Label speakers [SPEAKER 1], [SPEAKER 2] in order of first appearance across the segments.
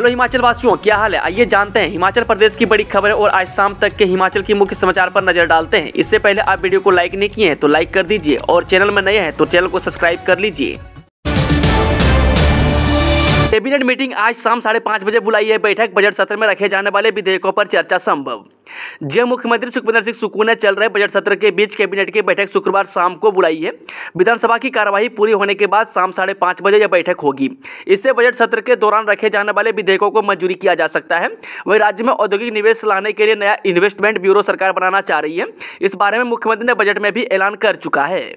[SPEAKER 1] hello Himachal वासियों क्या हाल है आइए जानते हैं हिमाचल प्रदेश की बड़ी खबरें और आज शाम तक के हिमाचल की मुख्य समाचार पर नजर डालते हैं इससे पहले आप वीडियो को लाइक नहीं किए हैं तो लाइक कर दीजिए और चैनल में नए हैं तो चैनल को सब्सक्राइब कर लीजिए कैबिनेट मीटिंग आज शाम साढ़े पाँच बजे बुलाई है बैठक बजट सत्र में रखे जाने वाले विधेयकों पर चर्चा संभव जय मुख्यमंत्री सुखविंदर सिंह सुक्कू ने चल रहे बजट सत्र के बीच कैबिनेट की बैठक शुक्रवार शाम को बुलाई है विधानसभा की कार्यवाही पूरी होने के बाद शाम साढ़े पाँच बजे यह बैठक होगी इससे बजट सत्र के दौरान रखे जाने वाले विधेयकों को मंजूरी किया जा सकता है वही राज्य में औद्योगिक निवेश लाने के लिए नया इन्वेस्टमेंट ब्यूरो सरकार बनाना चाह रही है इस बारे में मुख्यमंत्री ने बजट में भी ऐलान कर चुका है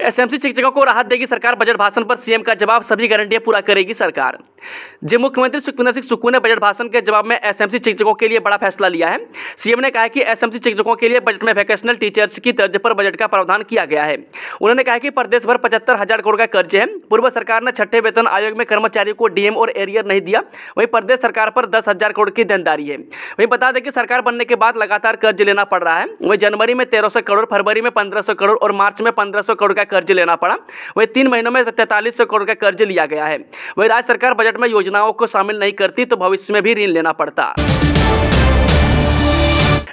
[SPEAKER 1] एसएमसी शिक्षकों को राहत देगी सरकार बजट भाषण पर सीएम का जवाब सभी गारंटियां पूरा करेगी सरकार जी मुख्यमंत्री सुखविंदर सिंह सुक्कू ने बजट भाषण के जवाब में एसएमसी शिक्षकों के लिए बड़ा फैसला लिया है सीएम ने कहा कि एसएमसी शिक्षकों के लिए बजट में वैकेशनल टीचर्स की तर्ज पर बजट का प्रावधान किया गया है उन्होंने कहा कि प्रदेश भर पचहत्तर हजार करोड़ का कर्ज है पूर्व सरकार ने छठे वेतन आयोग में कर्मचारियों को डीएम और एरियर नहीं दिया वहीं प्रदेश सरकार पर दस हजार करोड़ की देनदारी है वहीं बता दें कि सरकार बनने के बाद लगातार कर्ज लेना पड़ रहा है वहीं जनवरी में तेरह करोड़ फरवरी में पंद्रह करोड़ और मार्च में पंद्रह करोड़ का कर्ज लेना पड़ा वहीं तीन महीनों में तैतालीस करोड़ का कर्ज लिया गया है वहीं राज्य सरकार बजट बजट में योजनाओं को शामिल नहीं करती तो भविष्य में भी ऋण लेना पड़ता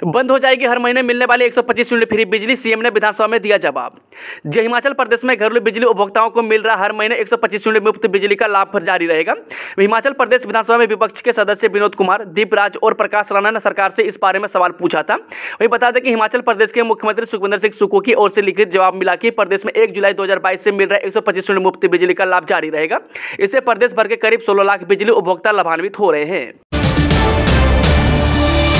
[SPEAKER 1] बंद हो जाएगी हर महीने मिलने वाली 125 यूनिट फ्री बिजली सीएम ने विधानसभा में दिया जवाब जय हिमाचल प्रदेश में घरेलू बिजली उपभोक्ताओं को मिल रहा हर महीने 125 यूनिट मुफ्त बिजली का लाभ जारी रहेगा हिमाचल प्रदेश विधानसभा में विपक्ष के सदस्य विनोद कुमार दीपराज और प्रकाश राणा ने सरकार से इस बारे में सवाल पूछा था वही बता दें कि हिमाचल प्रदेश के मुख्यमंत्री सुखविंदर सिंह सुक्कू की ओर से लिखित जवाब मिला कि प्रदेश में एक जुलाई दो से मिल रहा है एक यूनिट मुफ्त बिजली का लाभ जारी रहेगा इससे प्रदेश भर के करीब सोलह लाख बिजली उपभोक्ता लाभान्वित हो रहे हैं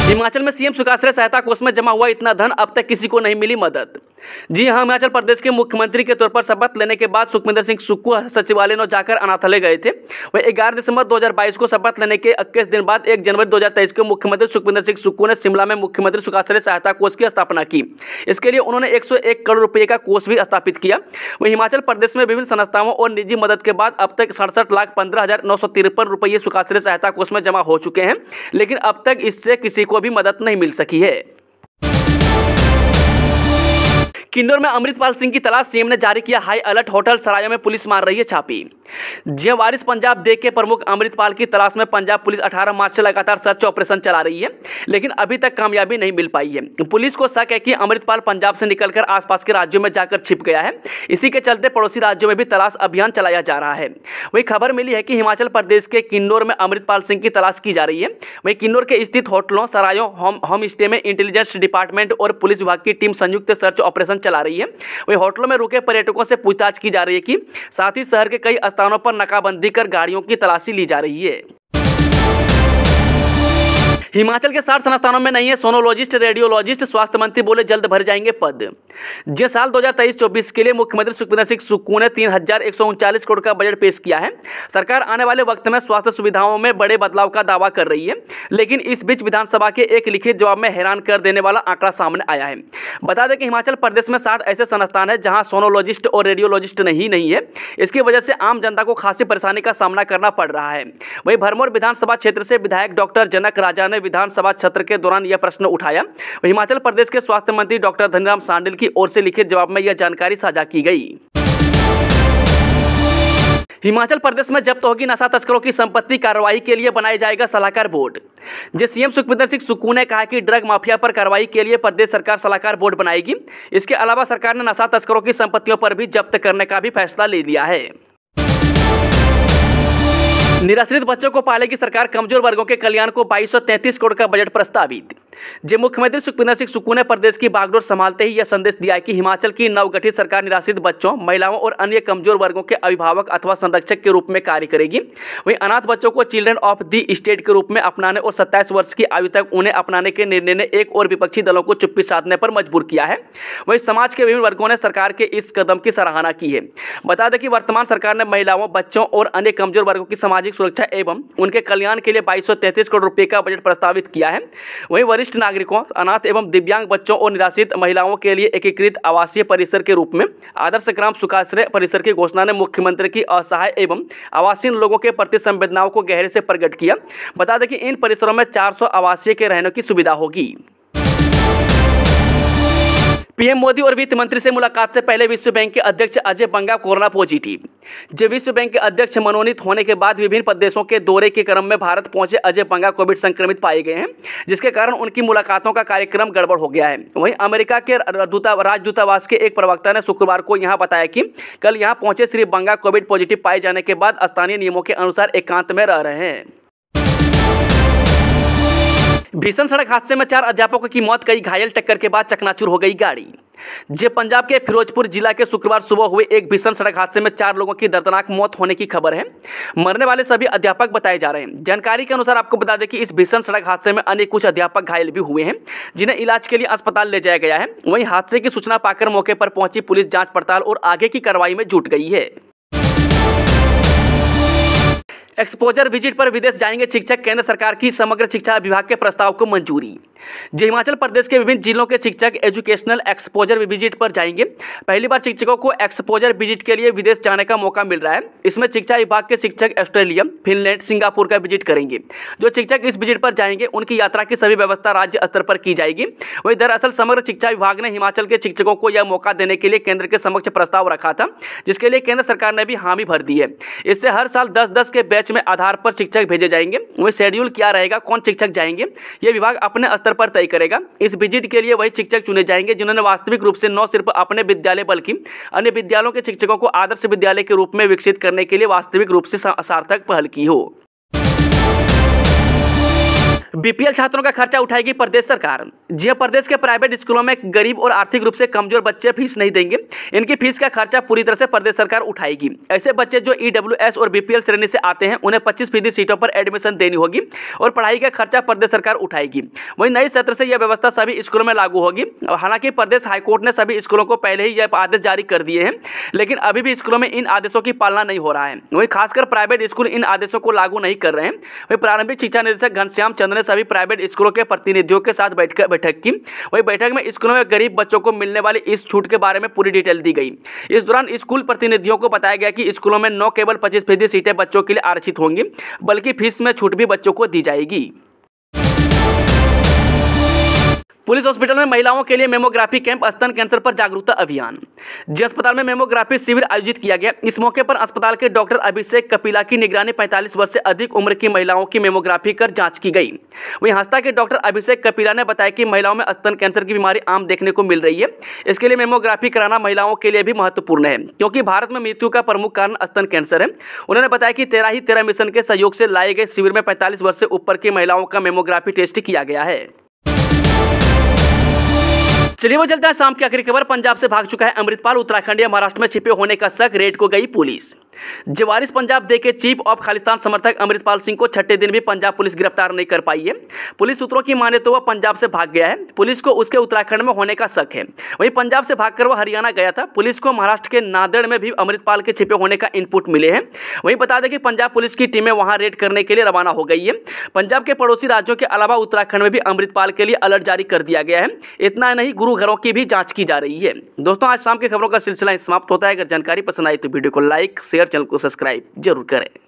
[SPEAKER 1] हिमाचल में सीएम सुखाश्रय सहायता कोष में जमा हुआ इतना धन अब तक किसी को नहीं मिली मदद जी हां हिमाचल प्रदेश के मुख्यमंत्री के तौर पर शपथ लेने के बाद सुखविंदर सिंह सुक्कू सचिवालय में जाकर अनाथालय गए थे वह ग्यारह दिसंबर 2022 को शपथ लेने के इक्कीस दिन बाद 1 जनवरी 2023 को मुख्यमंत्री सुखमिंदर सिंह सुक्कू ने शिमला में मुख्यमंत्री सुखाश्रय सहायता कोष की स्थापना की इसके लिए उन्होंने एक करोड़ रुपये का कोष भी स्थापित किया वह हिमाचल प्रदेश में विभिन्न संस्थाओं और निजी मदद के बाद अब तक सड़सठ लाख पंद्रह हजार नौ सौ तिरपन रुपये सुखाश्रय सहायता कोष में जमा हो चुके हैं लेकिन अब तक इससे किसी को को भी मदद नहीं मिल सकी है किन्नौर में अमृतपाल सिंह की तलाश सीएम ने जारी किया हाई अलर्ट होटल सरायों में पुलिस मार रही है छापी वारिस पंजाब दे के प्रमुख अमृतपाल की तलाश में पंजाब पुलिस 18 मार्च से लगातार सर्च ऑपरेशन चला रही है लेकिन अभी तक कामयाबी नहीं मिल पाई है पुलिस को शक है कि अमृतपाल पंजाब से निकलकर आसपास के राज्यों में जाकर छिप गया है इसी के चलते पड़ोसी राज्यों में भी तलाश अभियान चलाया जा रहा है वही खबर मिली है कि हिमाचल प्रदेश के किन्नौर में अमृतपाल सिंह की तलाश की जा रही है वही किन्नौर के स्थित होटलों सरायों होम स्टे में इंटेलिजेंस डिपार्टमेंट और पुलिस विभाग की टीम संयुक्त सर्च ऑपरेशन चला रही है वही होटलों में रुके पर्यटकों से पूछताछ की जा रही है कि साथ ही शहर के कई स्थानों पर नाकाबंदी कर गाड़ियों की तलाशी ली जा रही है हिमाचल के साठ संस्थानों में नहीं है सोनोलॉजिस्ट रेडियोलॉजिस्ट स्वास्थ्य मंत्री बोले जल्द भर जाएंगे पद जिस साल 2023-24 के लिए मुख्यमंत्री सुखविंदर सिंह सुक्कू ने तीन करोड़ का बजट पेश किया है सरकार आने वाले वक्त में स्वास्थ्य सुविधाओं में बड़े बदलाव का दावा कर रही है लेकिन इस बीच विधानसभा के एक लिखित जवाब में हैरान कर देने वाला आंकड़ा सामने आया है बता दें कि हिमाचल प्रदेश में साठ ऐसे संस्थान है जहाँ सोनोलॉजिस्ट और रेडियोलॉजिस्ट नहीं नहीं है इसकी वजह से आम जनता को खासी परेशानी का सामना करना पड़ रहा है वहीं भरमौर विधानसभा क्षेत्र से विधायक डॉक्टर जनक राजा ने विधानसभा क्षेत्र के दौरान यह प्रश्न उठाया हिमाचल प्रदेश के स्वास्थ्य मंत्री डॉक्टर धनीराम सांडिल की ओर से लिखित जवाब में यह जानकारी साझा की गई हिमाचल प्रदेश में जब्त होगी नशा तस्करों की संपत्ति कार्रवाई के लिए बनाया जाएगा सलाहकार बोर्ड जे सीएम सुखविंदर सिंह सुक्कू ने कहा कि ड्रग माफिया पर कार्रवाई के लिए प्रदेश सरकार सलाहकार बोर्ड बनाएगी इसके अलावा सरकार ने नशा तस्करों की संपत्तियों पर भी जब्त करने का भी फैसला ले लिया है निराश्रित बच्चों को पालेगी सरकार कमजोर वर्गों के कल्याण को 2233 करोड़ का बजट प्रस्तावित जब मुख्यमंत्री सुखविंदर सिंह सुक्कू ने प्रदेश की बागडोर संभालते ही यह संदेश दिया कि हिमाचल की नवगठित सरकार निराश्रित बच्चों महिलाओं और अन्य कमजोर वर्गों के अभिभावक अथवा संरक्षक के रूप में कार्य करेगी वहीं अनाथ बच्चों को चिल्ड्रन ऑफ दी स्टेट के रूप में अपनाने और सत्ताईस वर्ष की आयु तक उन्हें अपनाने के निर्णय ने एक और विपक्षी दलों को चुप्पी साधने पर मजबूर किया है वहीं समाज के विभिन्न वर्गों ने सरकार के इस कदम की सराहना की है बता दें कि वर्तमान सरकार ने महिलाओं बच्चों और अन्य कमजोर वर्गों की समाज सामाजिक सुरक्षा एवं उनके कल्याण के लिए बाईस करोड़ रुपये का बजट प्रस्तावित किया है वहीं वरिष्ठ नागरिकों अनाथ एवं दिव्यांग बच्चों और निराश्रित महिलाओं के लिए एकीकृत आवासीय परिसर के रूप में आदर्श ग्राम सुखाश्रय परिसर की घोषणा ने मुख्यमंत्री की असहाय एवं आवासीन लोगों के प्रति संवेदनाओं को गहरे से प्रकट किया बता दें कि इन परिसरों में चार आवासीय के रहने की सुविधा होगी पीएम मोदी और वित्त मंत्री से मुलाकात से पहले विश्व बैंक के अध्यक्ष अजय बंगा कोरोना पॉजिटिव जब विश्व बैंक के अध्यक्ष मनोनीत होने के बाद विभिन्न प्रदेशों के दौरे के क्रम में भारत पहुंचे अजय बंगा कोविड संक्रमित पाए गए हैं जिसके कारण उनकी मुलाकातों का कार्यक्रम गड़बड़ हो गया है वहीं अमेरिका के दूता राजदूतावास के एक प्रवक्ता ने शुक्रवार को यहाँ बताया कि कल यहाँ पहुंचे श्री बंगा कोविड पॉजिटिव पाए जाने के बाद स्थानीय नियमों के अनुसार एकांत में रह रहे हैं भीषण सड़क हादसे में चार अध्यापकों की मौत कई घायल टक्कर के बाद चकनाचूर हो गई गाड़ी जे पंजाब के फिरोजपुर जिला के शुक्रवार सुबह हुए एक भीषण सड़क हादसे में चार लोगों की दर्दनाक मौत होने की खबर है मरने वाले सभी अध्यापक बताए जा रहे हैं जानकारी के अनुसार आपको बता दें कि इस भीषण सड़क हादसे में अनेक कुछ अध्यापक घायल भी हुए हैं जिन्हें इलाज के लिए अस्पताल ले जाया गया है वहीं हादसे की सूचना पाकर मौके पर पहुंची पुलिस जांच पड़ताल और आगे की कार्रवाई में जुट गई है एक्सपोजर विजिट पर विदेश जाएंगे शिक्षक केंद्र सरकार की समग्र शिक्षा विभाग के प्रस्ताव को मंजूरी जी हिमाचल प्रदेश के विभिन्न जिलों के शिक्षक एजुकेशनल एक्सपोजर विजिट पर जाएंगे पहली बार शिक्षकों को एक्सपोजर विजिट के लिए विदेश जाने का मौका मिल रहा है इसमें शिक्षा विभाग के शिक्षक ऑस्ट्रेलिया फिनलैंड सिंगापुर का विजिट करेंगे जो शिक्षक इस विजिट पर जाएंगे उनकी यात्रा की सभी व्यवस्था राज्य स्तर पर की जाएगी वही दरअसल समग्र शिक्षा विभाग ने हिमाचल के शिक्षकों को यह मौका देने के लिए केंद्र के समक्ष प्रस्ताव रखा था जिसके लिए केंद्र सरकार ने भी हामी भर दी है इससे हर साल दस दस के बैच बैच में आधार पर शिक्षक भेजे जाएंगे वह शेड्यूल क्या रहेगा कौन शिक्षक जाएंगे ये विभाग अपने स्तर पर तय करेगा इस विजिट के लिए वही शिक्षक चुने जाएंगे जिन्होंने वास्तविक रूप से न सिर्फ अपने विद्यालय बल्कि अन्य विद्यालयों के शिक्षकों को आदर्श विद्यालय के रूप में विकसित करने के लिए वास्तविक रूप से सार्थक पहल की हो बीपीएल छात्रों का खर्चा उठाएगी प्रदेश सरकार जी हाँ, प्रदेश के प्राइवेट स्कूलों में गरीब और आर्थिक रूप से कमजोर बच्चे फीस नहीं देंगे इनकी फीस का खर्चा पूरी तरह से प्रदेश सरकार उठाएगी ऐसे बच्चे जो ईडब्ल्यूएस और बीपीएल श्रेणी से आते हैं उन्हें पच्चीस फीसदी सीटों पर एडमिशन देनी होगी और पढ़ाई का खर्चा प्रदेश सरकार उठाएगी वहीं नई सत्र से यह व्यवस्था सभी स्कूलों में लागू होगी हालांकि प्रदेश हाईकोर्ट ने सभी स्कूलों को पहले ही यह आदेश जारी कर दिए हैं लेकिन अभी भी स्कूलों में इन आदेशों की पालना नहीं हो रहा है वहीं खासकर प्राइवेट स्कूल इन आदेशों को लागू नहीं कर रहे हैं वहीं प्रारंभिक शिक्षा निदेशक घनश्याम चंद्र सभी प्राइवेट स्कूलों के प्रतिनिधियों के साथ बैठक बैठक की वही बैठक में स्कूलों में गरीब बच्चों को मिलने वाली इस छूट के बारे में पूरी डिटेल दी गई इस दौरान स्कूल प्रतिनिधियों को बताया गया कि स्कूलों में न केवल पच्चीस सीटें बच्चों के लिए आरक्षित होंगी बल्कि फीस में छूट भी बच्चों को दी जाएगी पुलिस हॉस्पिटल में महिलाओं के लिए मेमोग्राफी कैंप स्तन कैंसर पर जागरूकता अभियान जी अस्पताल में मेमोग्राफी शिविर आयोजित किया गया इस मौके पर अस्पताल के डॉक्टर अभिषेक कपिला की निगरानी 45 वर्ष से अधिक उम्र की महिलाओं की मेमोग्राफी कर जांच की गई वहीं हस्ता के डॉक्टर अभिषेक कपिला ने बताया कि महिलाओं में स्तन कैंसर की बीमारी आम देखने को मिल रही है इसके लिए मेमोग्राफी कराना महिलाओं के लिए भी महत्वपूर्ण है क्योंकि भारत में मृत्यु का प्रमुख कारण स्तन कैंसर है उन्होंने बताया कि तेरह ही तेरह मिशन के सहयोग से लाए गए शिविर में पैंतालीस वर्ष से ऊपर की महिलाओं का मेमोग्राफी टेस्ट किया गया है चलिए वो चलता है शाम की आखिरी खबर पंजाब से भाग चुका है अमृतपाल उत्तराखंड या महाराष्ट्र में छिपे होने का शक रेड को गई पुलिस जवारिस पंजाब दे के चीफ ऑफ खालिस्तान समर्थक अमृतपाल सिंह को छठे दिन भी पंजाब पुलिस गिरफ्तार नहीं कर पाई है पुलिस सूत्रों की माने तो वह पंजाब से भाग गया है पुलिस को उसके उत्तराखंड में होने का शक है वहीं पंजाब से भागकर वह हरियाणा गया था पुलिस को महाराष्ट्र के नादेड़ में भी अमृतपाल के छिपे होने का इनपुट मिले हैं वहीं बता दें कि पंजाब पुलिस की टीमें वहां रेड करने के लिए रवाना हो गई है पंजाब के पड़ोसी राज्यों के अलावा उत्तराखंड में भी अमृतपाल के लिए अलर्ट जारी कर दिया गया है इतना नहीं गुरु घरों की भी जाँच की जा रही है दोस्तों आज शाम की खबरों का सिलसिला समाप्त होता है अगर जानकारी पसंद आई तो वीडियो को लाइक शेयर शेयर चैनल को सब्सक्राइब जरूर करें